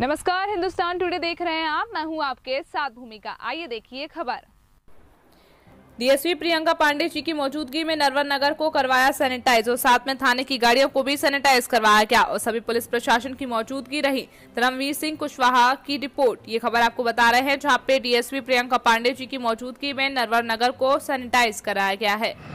नमस्कार हिंदुस्तान टुडे देख रहे हैं आप मैं हूं आपके साथ भूमिका आइए देखिए खबर डीएसपी प्रियंका पांडे जी की मौजूदगी में नरवर नगर को करवाया सैनिटाइज और साथ में थाने की गाड़ियों को भी सैनिटाइज करवाया गया और सभी पुलिस प्रशासन की मौजूदगी रही धर्मवीर सिंह कुशवाहा की रिपोर्ट ये खबर आपको बता रहे हैं जहां पे डीएसपी प्रियंका पांडे जी की मौजूदगी में नरवर नगर को सैनिटाइज कराया गया है